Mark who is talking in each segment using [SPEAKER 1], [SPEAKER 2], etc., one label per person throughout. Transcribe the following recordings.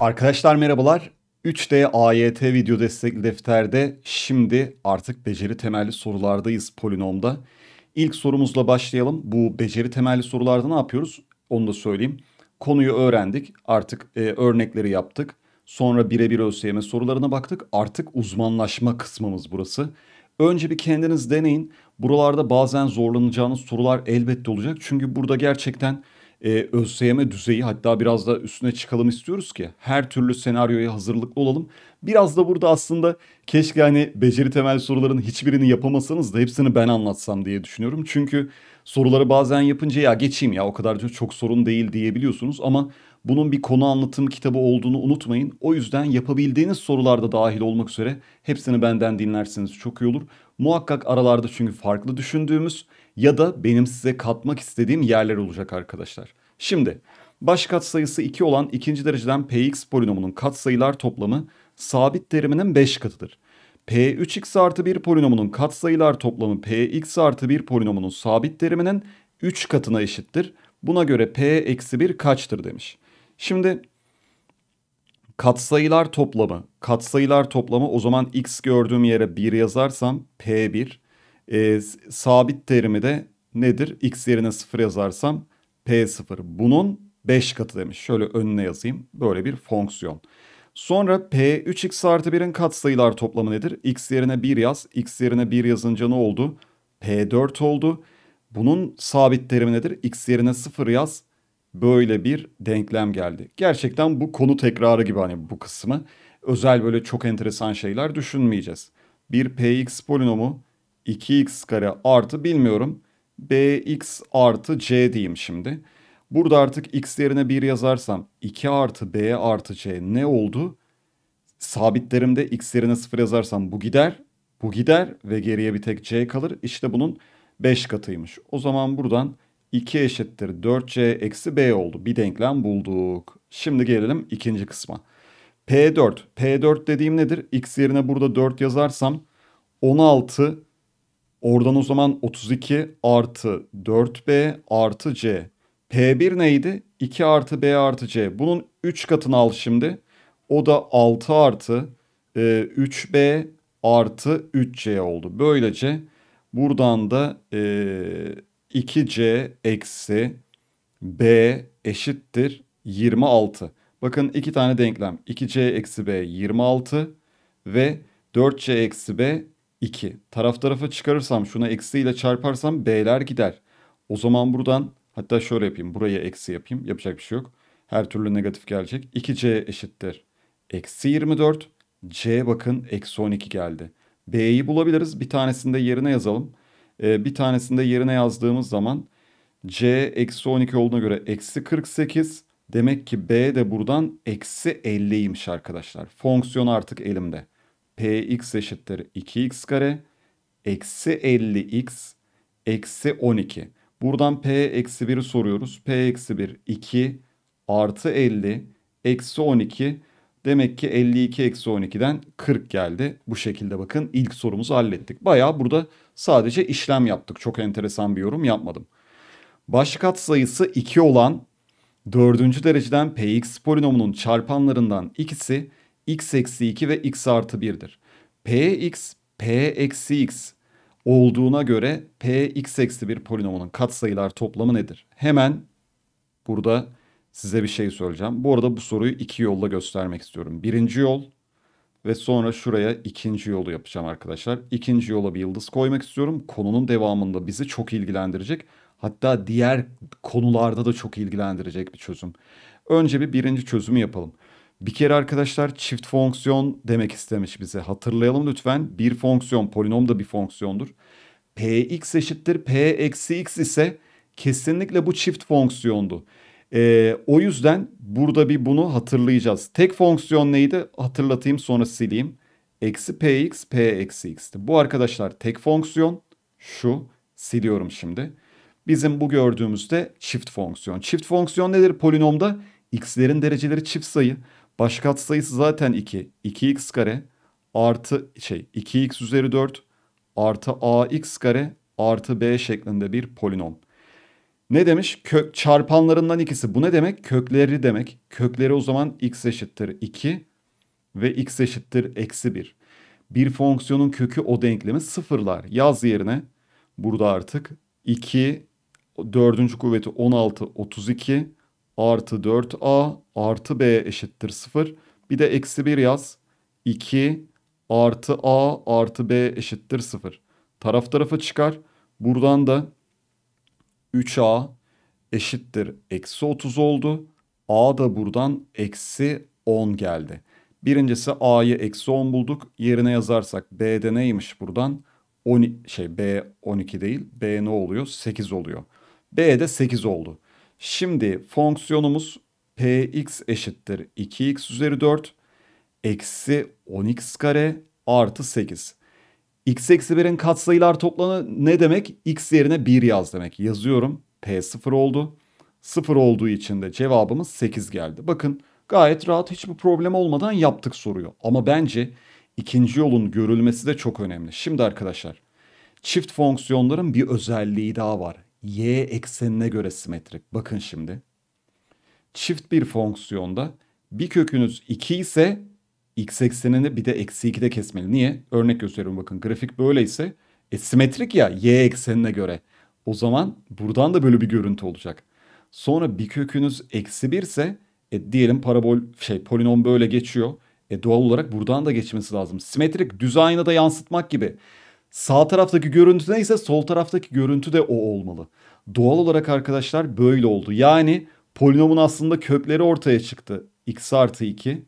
[SPEAKER 1] Arkadaşlar merhabalar. 3D AYT video destekli defterde şimdi artık beceri temelli sorulardayız polinomda. İlk sorumuzla başlayalım. Bu beceri temelli sorularda ne yapıyoruz? Onu da söyleyeyim. Konuyu öğrendik. Artık e, örnekleri yaptık. Sonra birebir ÖSYM sorularına baktık. Artık uzmanlaşma kısmımız burası. Önce bir kendiniz deneyin. Buralarda bazen zorlanacağınız sorular elbette olacak. Çünkü burada gerçekten e, ee, ÖSYM düzeyi hatta biraz da üstüne çıkalım istiyoruz ki her türlü senaryoya hazırlıklı olalım. Biraz da burada aslında keşke hani beceri temel soruların hiçbirini yapamasanız da hepsini ben anlatsam diye düşünüyorum. Çünkü soruları bazen yapınca ya geçeyim ya o kadar çok sorun değil diyebiliyorsunuz ama bunun bir konu anlatım kitabı olduğunu unutmayın. O yüzden yapabildiğiniz sorularda dahil olmak üzere hepsini benden dinlerseniz çok iyi olur. Muhakkak aralarda çünkü farklı düşündüğümüz ya da benim size katmak istediğim yerler olacak arkadaşlar. Şimdi baş katsayısı 2 olan ikinci dereceden px polinomunun katsayılar toplamı sabit teriminin 5 katıdır. P3x artı 1 polinomunun katsayılar toplamı Px artı 1 polinomunun sabit teriminin 3 katına eşittir. Buna göre P eksi 1 kaçtır demiş. Şimdi katsayılar toplamı, katsayılar toplamı o zaman x gördüğüm yere 1 yazarsam P1 e, sabit terimi de nedir? X yerine 0 yazarsam P0. Bunun 5 katı demiş. Şöyle önüne yazayım. Böyle bir fonksiyon. Sonra P3x artı 1'in katsayılar toplamı nedir? X yerine 1 yaz. X yerine 1 yazınca ne oldu? P4 oldu. Bunun sabit terimi nedir? X yerine 0 yaz. Böyle bir denklem geldi. Gerçekten bu konu tekrarı gibi hani bu kısmı. Özel böyle çok enteresan şeyler düşünmeyeceğiz. Bir Px polinomu 2x kare artı bilmiyorum. bx artı c diyeyim şimdi. Burada artık x yerine 1 yazarsam 2 artı b artı c ne oldu? Sabitlerimde x yerine 0 yazarsam bu gider, bu gider ve geriye bir tek c kalır. İşte bunun 5 katıymış. O zaman buradan 2 eşittir 4c eksi b oldu. Bir denklem bulduk. Şimdi gelelim ikinci kısma. P4. P4 dediğim nedir? X yerine burada 4 yazarsam 16 Oradan o zaman 32 artı 4B artı C. P1 neydi? 2 artı B artı C. Bunun 3 katını al şimdi. O da 6 artı e, 3B artı 3C oldu. Böylece buradan da e, 2C eksi B eşittir 26. Bakın iki tane denklem. 2C eksi B 26 ve 4C eksi B 2. Taraf tarafa çıkarırsam şuna eksiyle çarparsam B'ler gider. O zaman buradan hatta şöyle yapayım. Buraya eksi yapayım. Yapacak bir şey yok. Her türlü negatif gelecek. 2C eşittir. Eksi 24. C bakın eksi 12 geldi. B'yi bulabiliriz. Bir tanesinde yerine yazalım. Ee, bir tanesinde yerine yazdığımız zaman C eksi 12 olduğuna göre eksi 48. Demek ki B de buradan eksi 50'ymiş arkadaşlar. Fonksiyon artık elimde px eşittir 2x kare eksi 50x eksi 12. Buradan p eksi 1'i soruyoruz. p eksi 1 2 artı 50 eksi 12 demek ki 52 eksi 12'den 40 geldi. Bu şekilde bakın ilk sorumuzu hallettik. Baya burada sadece işlem yaptık. Çok enteresan bir yorum yapmadım. Baş sayısı 2 olan 4. dereceden px polinomunun çarpanlarından ikisi x eksi 2 ve x artı 1'dir. px, p eksi x olduğuna göre p x eksi 1 polinomunun katsayılar toplamı nedir? Hemen burada size bir şey söyleyeceğim. Bu arada bu soruyu iki yolla göstermek istiyorum. Birinci yol ve sonra şuraya ikinci yolu yapacağım arkadaşlar. İkinci yola bir yıldız koymak istiyorum. Konunun devamında bizi çok ilgilendirecek. Hatta diğer konularda da çok ilgilendirecek bir çözüm. Önce bir birinci çözümü yapalım. Bir kere arkadaşlar çift fonksiyon demek istemiş bize. Hatırlayalım lütfen. Bir fonksiyon, polinom da bir fonksiyondur. px eşittir p eksi x ise kesinlikle bu çift fonksiyondu. Ee, o yüzden burada bir bunu hatırlayacağız. Tek fonksiyon neydi? Hatırlatayım sonra sileyim. Eksi px, p eksi x'ti. Bu arkadaşlar tek fonksiyon. Şu siliyorum şimdi. Bizim bu gördüğümüzde çift fonksiyon. Çift fonksiyon nedir polinomda? x'lerin dereceleri çift sayı. Baş sayısı zaten 2. 2x kare artı şey 2x üzeri 4 artı ax kare artı b şeklinde bir polinom. Ne demiş? Kök çarpanlarından ikisi. Bu ne demek? Kökleri demek. Kökleri o zaman x eşittir 2 ve x eşittir eksi 1. Bir fonksiyonun kökü o denklemi sıfırlar. Yaz yerine burada artık 2 4. kuvveti 16 32 artı 4a artı b eşittir 0. Bir de eksi 1 yaz. 2 artı a artı b eşittir 0. Taraf tarafa çıkar. Buradan da 3a eşittir eksi 30 oldu. a da buradan eksi 10 geldi. Birincisi a'yı eksi 10 bulduk. Yerine yazarsak b'de neymiş buradan? 10, şey b 12 değil. b ne oluyor? 8 oluyor. b de 8 oldu. Şimdi fonksiyonumuz px eşittir 2x üzeri 4 eksi 10x kare artı 8. x eksi 1'in katsayılar toplamı ne demek? x yerine 1 yaz demek. Yazıyorum. p 0 oldu. 0 olduğu için de cevabımız 8 geldi. Bakın gayet rahat hiçbir problem olmadan yaptık soruyu. Ama bence ikinci yolun görülmesi de çok önemli. Şimdi arkadaşlar çift fonksiyonların bir özelliği daha var y eksenine göre simetrik. Bakın şimdi. Çift bir fonksiyonda bir kökünüz 2 ise x eksenini bir de eksi 2'de kesmeli. Niye? Örnek gösteriyorum bakın grafik böyleyse e, simetrik ya y eksenine göre. O zaman buradan da böyle bir görüntü olacak. Sonra bir kökünüz eksi 1 ise e, diyelim parabol şey polinom böyle geçiyor. E, doğal olarak buradan da geçmesi lazım. Simetrik düz aynada yansıtmak gibi. Sağ taraftaki görüntü neyse sol taraftaki görüntü de o olmalı. Doğal olarak arkadaşlar böyle oldu. Yani polinomun aslında kökleri ortaya çıktı. x artı 2,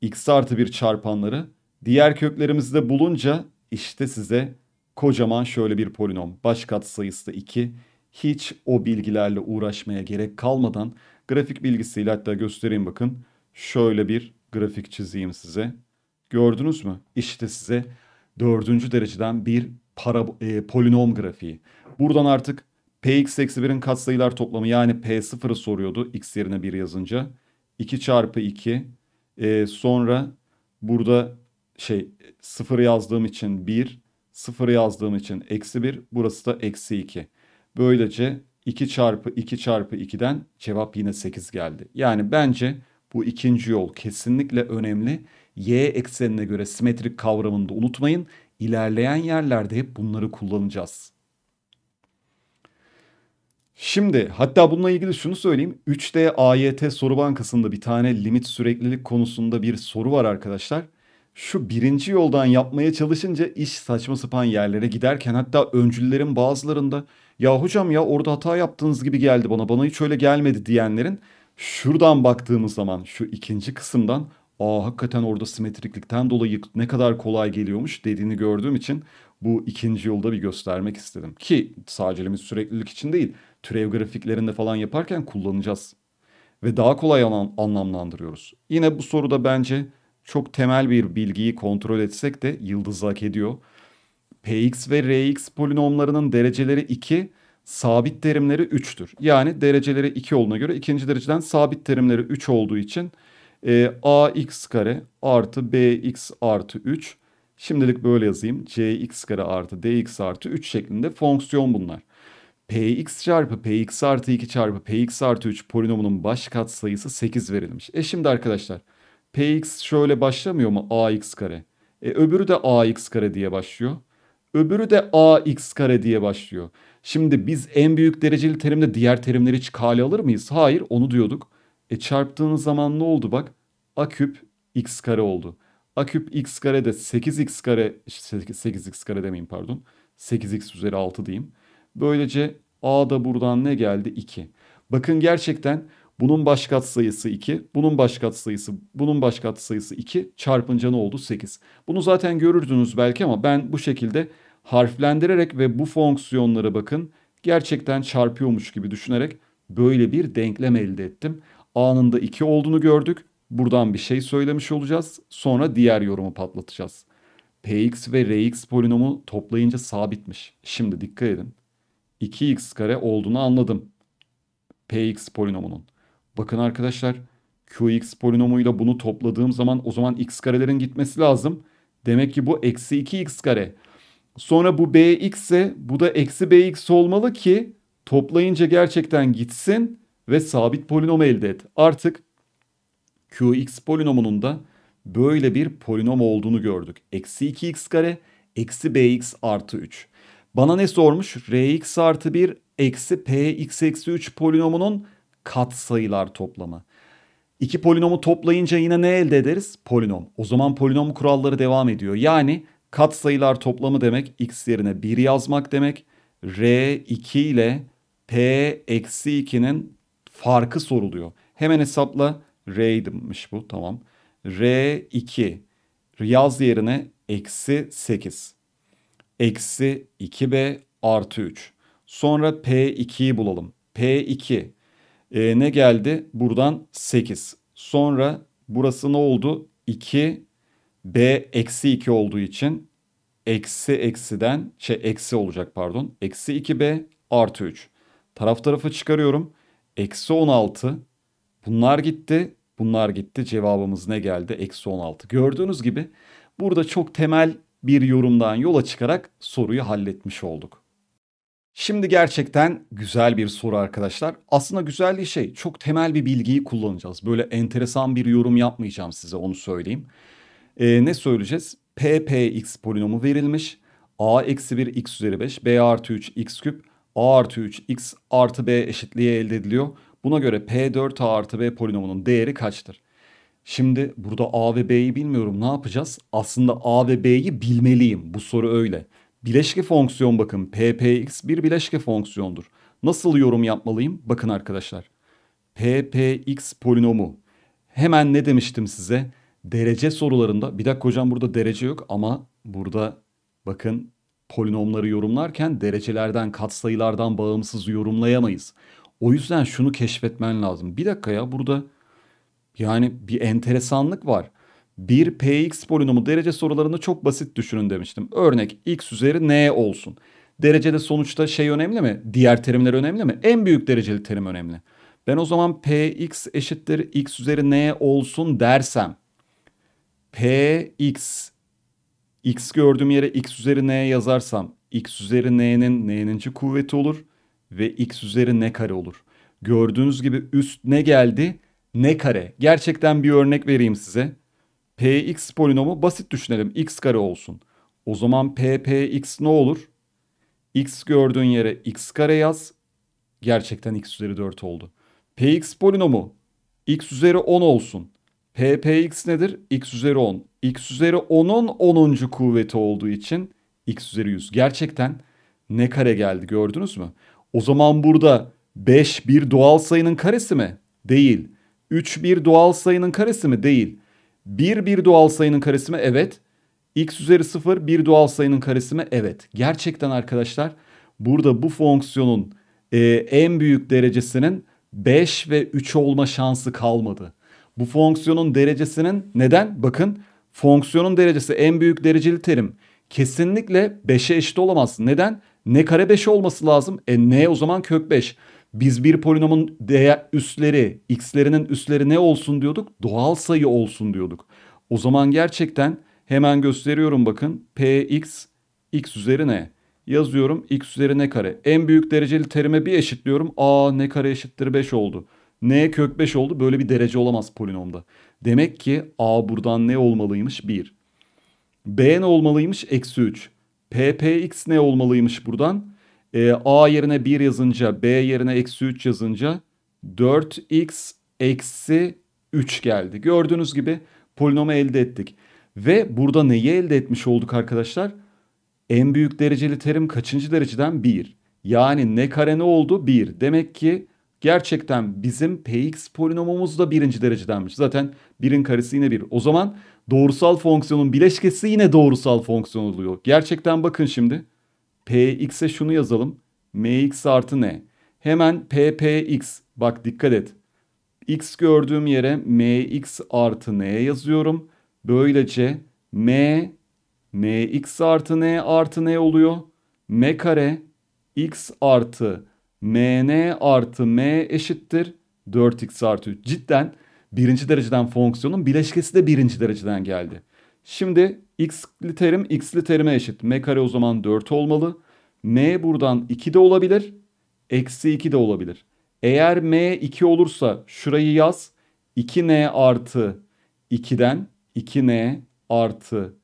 [SPEAKER 1] x artı 1 çarpanları. Diğer köklerimizi de bulunca işte size kocaman şöyle bir polinom. Baş katsayısı da 2. Hiç o bilgilerle uğraşmaya gerek kalmadan grafik bilgisiyle hatta göstereyim bakın. Şöyle bir grafik çizeyim size. Gördünüz mü? İşte size dördüncü dereceden bir para, e, polinom grafiği. Buradan artık px eksi 1'in katsayılar toplamı yani p0'ı soruyordu x yerine 1 yazınca. 2 çarpı 2 e, sonra burada şey 0 yazdığım için 1 0 yazdığım için eksi 1 burası da eksi 2. Böylece 2 çarpı 2 çarpı 2'den cevap yine 8 geldi. Yani bence bu ikinci yol kesinlikle önemli y eksenine göre simetrik kavramını da unutmayın. İlerleyen yerlerde hep bunları kullanacağız. Şimdi hatta bununla ilgili şunu söyleyeyim. 3D AYT soru bankasında bir tane limit süreklilik konusunda bir soru var arkadaşlar. Şu birinci yoldan yapmaya çalışınca iş saçma sapan yerlere giderken hatta öncülerin bazılarında ya hocam ya orada hata yaptığınız gibi geldi bana bana hiç öyle gelmedi diyenlerin şuradan baktığımız zaman şu ikinci kısımdan aa hakikaten orada simetriklikten dolayı ne kadar kolay geliyormuş dediğini gördüğüm için bu ikinci yolda bir göstermek istedim. Ki sadece süreklilik için değil türev grafiklerinde falan yaparken kullanacağız. Ve daha kolay anlamlandırıyoruz. Yine bu soruda bence çok temel bir bilgiyi kontrol etsek de yıldızı hak ediyor. Px ve Rx polinomlarının dereceleri 2, sabit terimleri 3'tür. Yani dereceleri 2 olduğuna göre ikinci dereceden sabit terimleri 3 olduğu için e, ee, ax kare artı bx artı 3. Şimdilik böyle yazayım. cx kare artı dx artı 3 şeklinde fonksiyon bunlar. px çarpı px artı 2 çarpı px artı 3 polinomunun baş katsayısı 8 verilmiş. E şimdi arkadaşlar px şöyle başlamıyor mu ax kare? E, öbürü de ax kare diye başlıyor. Öbürü de ax kare diye başlıyor. Şimdi biz en büyük dereceli terimde diğer terimleri hiç kale alır mıyız? Hayır onu diyorduk. E çarptığınız zaman ne oldu bak? A küp x kare oldu. A küp x kare de 8x kare 8x kare demeyin pardon. 8x üzeri 6 diyeyim. Böylece a da buradan ne geldi? 2. Bakın gerçekten bunun baş sayısı 2, bunun baş sayısı bunun baş sayısı 2 çarpınca ne oldu? 8. Bunu zaten görürdünüz belki ama ben bu şekilde harflendirerek ve bu fonksiyonlara bakın gerçekten çarpıyormuş gibi düşünerek böyle bir denklem elde ettim anında 2 olduğunu gördük. Buradan bir şey söylemiş olacağız. Sonra diğer yorumu patlatacağız. Px ve Rx polinomu toplayınca sabitmiş. Şimdi dikkat edin. 2x kare olduğunu anladım. Px polinomunun. Bakın arkadaşlar Qx polinomuyla bunu topladığım zaman o zaman x karelerin gitmesi lazım. Demek ki bu eksi 2x kare. Sonra bu bx ise bu da eksi bx olmalı ki toplayınca gerçekten gitsin ve sabit polinom elde et. Artık qx polinomunun da böyle bir polinom olduğunu gördük. Eksi 2x kare eksi bx artı 3. Bana ne sormuş? rx artı 1 eksi px eksi 3 polinomunun katsayılar toplamı. İki polinomu toplayınca yine ne elde ederiz? Polinom. O zaman polinom kuralları devam ediyor. Yani katsayılar toplamı demek x yerine 1 yazmak demek. r 2 ile p eksi 2'nin farkı soruluyor. Hemen hesapla R'ymiş bu tamam. R2 yaz yerine eksi 8. Eksi 2B artı 3. Sonra P2'yi bulalım. P2 e, ne geldi? Buradan 8. Sonra burası ne oldu? 2 B eksi 2 olduğu için eksi eksiden şey eksi olacak pardon. Eksi 2B artı 3. Taraf tarafı çıkarıyorum. Eksi 16. Bunlar gitti. Bunlar gitti. Cevabımız ne geldi? Eksi 16. Gördüğünüz gibi burada çok temel bir yorumdan yola çıkarak soruyu halletmiş olduk. Şimdi gerçekten güzel bir soru arkadaşlar. Aslında güzel bir şey çok temel bir bilgiyi kullanacağız. Böyle enteresan bir yorum yapmayacağım size onu söyleyeyim. Ee, ne söyleyeceğiz? PPX polinomu verilmiş. A eksi 1 x üzeri 5, B artı 3 x küp a artı 3 x artı b eşitliği elde ediliyor. Buna göre p4a artı b polinomunun değeri kaçtır? Şimdi burada a ve b'yi bilmiyorum ne yapacağız? Aslında a ve b'yi bilmeliyim. Bu soru öyle. Bileşke fonksiyon bakın ppx bir bileşke fonksiyondur. Nasıl yorum yapmalıyım? Bakın arkadaşlar. ppx polinomu. Hemen ne demiştim size? Derece sorularında bir dakika hocam burada derece yok ama burada bakın polinomları yorumlarken derecelerden, katsayılardan bağımsız yorumlayamayız. O yüzden şunu keşfetmen lazım. Bir dakika ya burada yani bir enteresanlık var. Bir px polinomu derece sorularında çok basit düşünün demiştim. Örnek x üzeri n olsun. Derecede sonuçta şey önemli mi? Diğer terimler önemli mi? En büyük dereceli terim önemli. Ben o zaman px eşittir x üzeri n olsun dersem px x gördüğüm yere x üzeri n'ye yazarsam x üzeri n'nin n'ninci kuvveti olur ve x üzeri n kare olur. Gördüğünüz gibi üst ne geldi? Ne kare. Gerçekten bir örnek vereyim size. Px polinomu basit düşünelim. x kare olsun. O zaman ppx ne olur? x gördüğün yere x kare yaz. Gerçekten x üzeri 4 oldu. px polinomu x üzeri 10 olsun. ppx nedir? x üzeri 10 x üzeri 10'un 10. kuvveti olduğu için x üzeri 100. Gerçekten ne kare geldi gördünüz mü? O zaman burada 5 bir doğal sayının karesi mi? Değil. 3 bir doğal sayının karesi mi? Değil. 1 bir doğal sayının karesi mi? Evet. x üzeri 0 bir doğal sayının karesi mi? Evet. Gerçekten arkadaşlar burada bu fonksiyonun e, en büyük derecesinin 5 ve 3 olma şansı kalmadı. Bu fonksiyonun derecesinin neden? Bakın fonksiyonun derecesi en büyük dereceli terim kesinlikle 5'e eşit olamaz. Neden? N kare 5 olması lazım. E n o zaman kök 5. Biz bir polinomun değer üstleri, x'lerinin üstleri ne olsun diyorduk? Doğal sayı olsun diyorduk. O zaman gerçekten hemen gösteriyorum bakın. px x üzeri n. Yazıyorum x üzeri ne kare. En büyük dereceli terime bir eşitliyorum. a ne kare eşittir 5 oldu. n kök 5 oldu. Böyle bir derece olamaz polinomda. Demek ki A buradan ne olmalıymış? 1. B ne olmalıymış? Eksi 3. PPX ne olmalıymış buradan? E, A yerine 1 yazınca B yerine eksi 3 yazınca 4x eksi 3 geldi. Gördüğünüz gibi polinomu elde ettik. Ve burada neyi elde etmiş olduk arkadaşlar? En büyük dereceli terim kaçıncı dereceden? 1. Yani ne kare ne oldu? 1. Demek ki gerçekten bizim px polinomumuz da birinci derecedenmiş. Zaten birin karesi yine bir. O zaman doğrusal fonksiyonun bileşkesi yine doğrusal fonksiyon oluyor. Gerçekten bakın şimdi. px'e şunu yazalım. mx artı ne? Hemen ppx. Bak dikkat et. x gördüğüm yere mx artı n yazıyorum. Böylece m mx artı n artı n oluyor. m kare x artı mn artı m eşittir 4x artı 3. Cidden birinci dereceden fonksiyonun bileşkesi de birinci dereceden geldi. Şimdi x'li terim x'li terime eşit. m kare o zaman 4 olmalı. m buradan 2 de olabilir. Eksi 2 de olabilir. Eğer m 2 olursa şurayı yaz. 2n artı 2'den 2n artı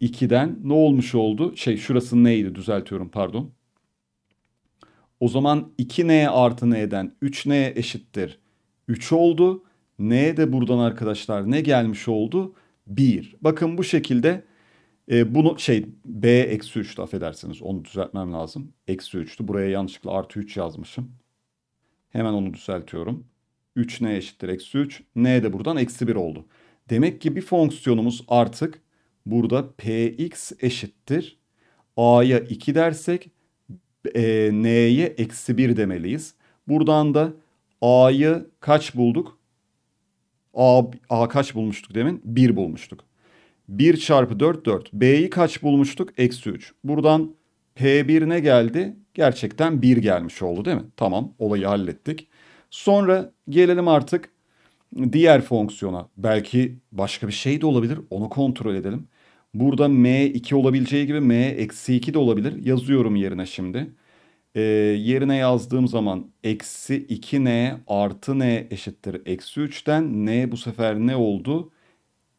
[SPEAKER 1] 2'den ne olmuş oldu? Şey şurası neydi düzeltiyorum pardon. O zaman 2n artı n'den 3n eşittir 3 oldu. n de buradan arkadaşlar ne gelmiş oldu? 1. Bakın bu şekilde e, bunu şey b eksi 3'tü affedersiniz onu düzeltmem lazım. Eksi 3'tü buraya yanlışlıkla artı 3 yazmışım. Hemen onu düzeltiyorum. 3n eşittir eksi 3. n de buradan eksi 1 oldu. Demek ki bir fonksiyonumuz artık burada px eşittir. a'ya 2 dersek e, n'ye eksi 1 demeliyiz. Buradan da a'yı kaç bulduk? A, a kaç bulmuştuk demin? 1 bulmuştuk. 1 çarpı 4 4. B'yi kaç bulmuştuk? Eksi 3. Buradan P1 ne geldi? Gerçekten 1 gelmiş oldu değil mi? Tamam olayı hallettik. Sonra gelelim artık diğer fonksiyona. Belki başka bir şey de olabilir. Onu kontrol edelim. Burada m2 olabileceği gibi m-2 de olabilir. Yazıyorum yerine şimdi. E, yerine yazdığım zaman eksi 2n artı n eşittir eksi 3'ten n bu sefer ne oldu?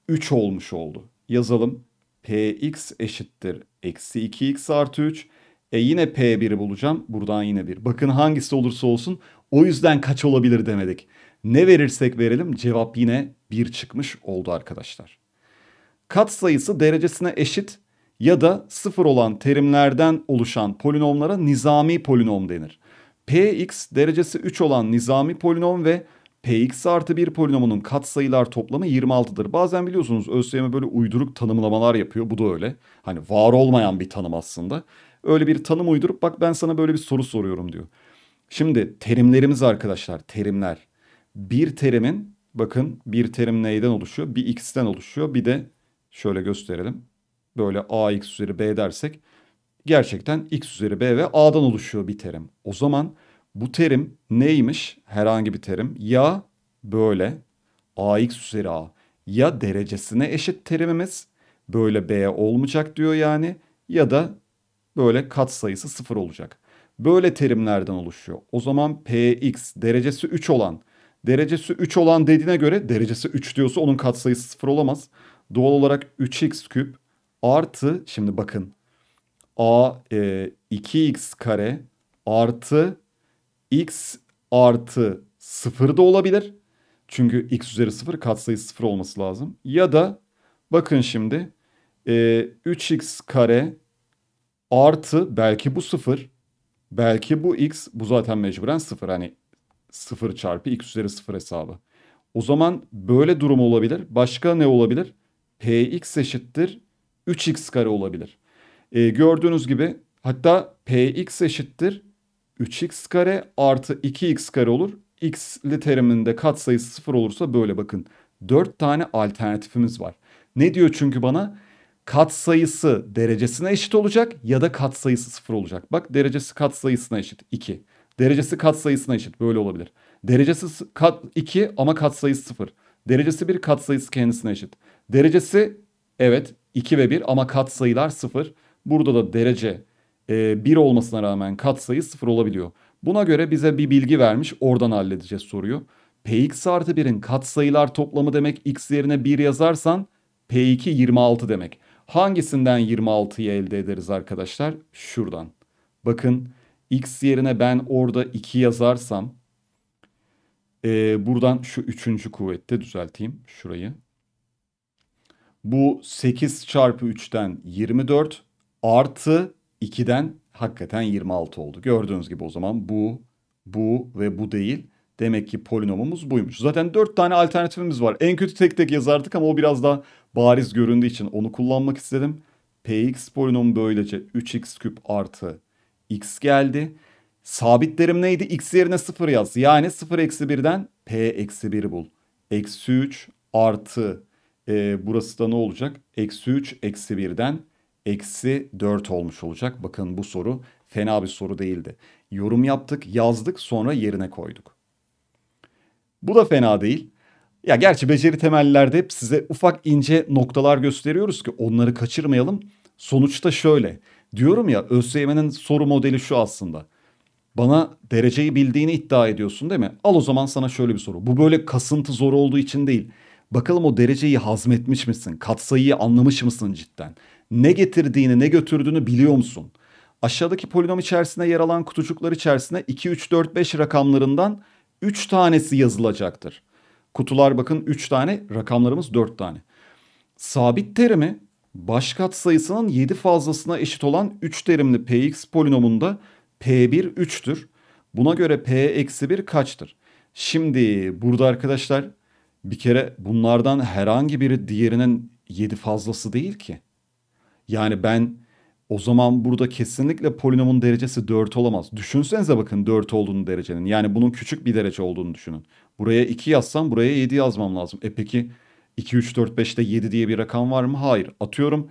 [SPEAKER 1] 3 olmuş oldu. Yazalım. px eşittir eksi 2x artı 3. E yine P1'i bulacağım. Buradan yine bir. Bakın hangisi olursa olsun. O yüzden kaç olabilir demedik. Ne verirsek verelim cevap yine 1 çıkmış oldu arkadaşlar katsayısı derecesine eşit ya da sıfır olan terimlerden oluşan polinomlara nizami polinom denir. Px derecesi 3 olan nizami polinom ve Px artı 1 polinomunun katsayılar toplamı 26'dır. Bazen biliyorsunuz ÖSYM böyle uyduruk tanımlamalar yapıyor. Bu da öyle. Hani var olmayan bir tanım aslında. Öyle bir tanım uydurup bak ben sana böyle bir soru soruyorum diyor. Şimdi terimlerimiz arkadaşlar terimler. Bir terimin bakın bir terim neyden oluşuyor? Bir x'ten oluşuyor bir de Şöyle gösterelim. Böyle ax üzeri b dersek gerçekten x üzeri b ve a'dan oluşuyor bir terim. O zaman bu terim neymiş? Herhangi bir terim. Ya böyle ax üzeri a ya derecesine eşit terimimiz böyle b olmayacak diyor yani ya da böyle katsayısı sıfır olacak. Böyle terimlerden oluşuyor. O zaman px derecesi 3 olan derecesi 3 olan dediğine göre derecesi 3 diyorsa onun katsayısı sıfır olamaz doğal olarak 3x küp artı şimdi bakın a e, 2x kare artı x artı 0 da olabilir. Çünkü x üzeri 0 katsayı 0 olması lazım. Ya da bakın şimdi e, 3x kare artı belki bu 0 belki bu x bu zaten mecburen 0 hani 0 çarpı x üzeri 0 hesabı. O zaman böyle durum olabilir. Başka ne olabilir? px eşittir 3x kare olabilir. E, gördüğünüz gibi hatta px eşittir 3x kare artı 2x kare olur. x'li teriminde katsayısı 0 olursa böyle bakın. 4 tane alternatifimiz var. Ne diyor çünkü bana? Katsayısı derecesine eşit olacak ya da katsayısı 0 olacak. Bak derecesi katsayısına eşit 2. Derecesi katsayısına eşit böyle olabilir. Derecesi kat 2 ama katsayısı 0. Derecesi 1 katsayısı kendisine eşit. Derecesi evet 2 ve 1 ama katsayılar 0. Burada da derece e, 1 olmasına rağmen katsayı 0 olabiliyor. Buna göre bize bir bilgi vermiş oradan halledeceğiz soruyu. Px artı 1'in katsayılar toplamı demek x yerine 1 yazarsan P2 26 demek. Hangisinden 26'yı elde ederiz arkadaşlar? Şuradan. Bakın x yerine ben orada 2 yazarsam e, buradan şu üçüncü kuvvette düzelteyim şurayı. Bu 8 çarpı 3'ten 24 artı 2'den hakikaten 26 oldu. Gördüğünüz gibi o zaman bu, bu ve bu değil. Demek ki polinomumuz buymuş. Zaten 4 tane alternatifimiz var. En kötü tek tek yazardık ama o biraz daha bariz göründüğü için onu kullanmak istedim. Px polinomu böylece 3x küp artı x geldi. sabitlerim neydi? x yerine 0 yaz. Yani 0 eksi 1'den p eksi 1 bul. Eksi 3 artı e, burası da ne olacak? Eksi 3 eksi 1'den eksi 4 olmuş olacak. Bakın bu soru fena bir soru değildi. Yorum yaptık, yazdık sonra yerine koyduk. Bu da fena değil. Ya gerçi beceri temellerde hep size ufak ince noktalar gösteriyoruz ki onları kaçırmayalım. Sonuçta şöyle. Diyorum ya ÖSYM'nin soru modeli şu aslında. Bana dereceyi bildiğini iddia ediyorsun değil mi? Al o zaman sana şöyle bir soru. Bu böyle kasıntı zor olduğu için değil. Bakalım o dereceyi hazmetmiş misin? Katsayıyı anlamış mısın cidden? Ne getirdiğini, ne götürdüğünü biliyor musun? Aşağıdaki polinom içerisinde yer alan kutucuklar içerisinde 2, 3, 4, 5 rakamlarından 3 tanesi yazılacaktır. Kutular bakın 3 tane, rakamlarımız 4 tane. Sabit terimi baş katsayısının 7 fazlasına eşit olan 3 terimli px polinomunda p1 3'tür. Buna göre p-1 kaçtır? Şimdi burada arkadaşlar bir kere bunlardan herhangi biri diğerinin yedi fazlası değil ki. Yani ben o zaman burada kesinlikle polinomun derecesi 4 olamaz. Düşünsenize bakın 4 olduğunu derecenin. Yani bunun küçük bir derece olduğunu düşünün. Buraya 2 yazsam buraya 7 yazmam lazım. E peki 2, 3, 4, 5'te 7 diye bir rakam var mı? Hayır. Atıyorum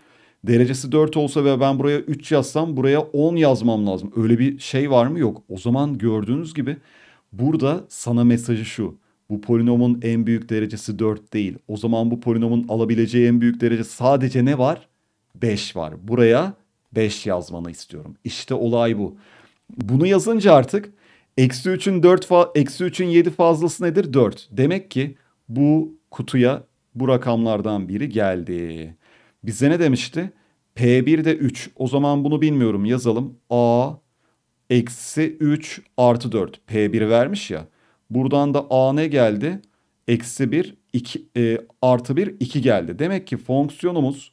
[SPEAKER 1] derecesi 4 olsa ve ben buraya 3 yazsam buraya 10 yazmam lazım. Öyle bir şey var mı? Yok. O zaman gördüğünüz gibi burada sana mesajı şu. Bu polinomun en büyük derecesi 4 değil. O zaman bu polinomun alabileceği en büyük derece sadece ne var? 5 var. Buraya 5 yazmanı istiyorum. İşte olay bu. Bunu yazınca artık eksi 3'ün 4 eksi 3'ün 7 fazlası nedir? 4. Demek ki bu kutuya bu rakamlardan biri geldi. Bize ne demişti? P1 de 3. O zaman bunu bilmiyorum yazalım. A eksi 3 artı 4. P1 vermiş ya. Buradan da a ne geldi? Eksi 1, 2, e, artı 1, 2 geldi. Demek ki fonksiyonumuz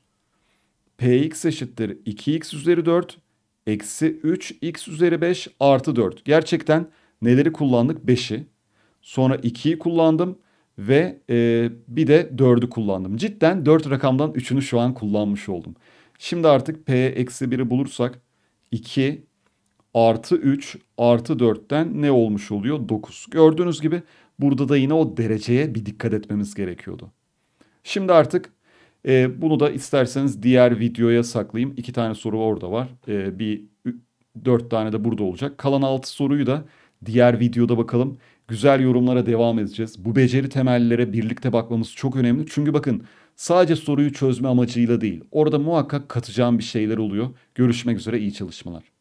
[SPEAKER 1] px eşittir 2x üzeri 4, eksi 3x üzeri 5 artı 4. Gerçekten neleri kullandık? 5'i. Sonra 2'yi kullandım ve e, bir de 4'ü kullandım. Cidden 4 rakamdan 3'ünü şu an kullanmış oldum. Şimdi artık p eksi 1'i bulursak 2 artı 3 artı 4'ten ne olmuş oluyor? 9. Gördüğünüz gibi burada da yine o dereceye bir dikkat etmemiz gerekiyordu. Şimdi artık e, bunu da isterseniz diğer videoya saklayayım. İki tane soru orada var. E, bir dört tane de burada olacak. Kalan altı soruyu da diğer videoda bakalım. Güzel yorumlara devam edeceğiz. Bu beceri temellere birlikte bakmamız çok önemli. Çünkü bakın sadece soruyu çözme amacıyla değil. Orada muhakkak katacağım bir şeyler oluyor. Görüşmek üzere iyi çalışmalar.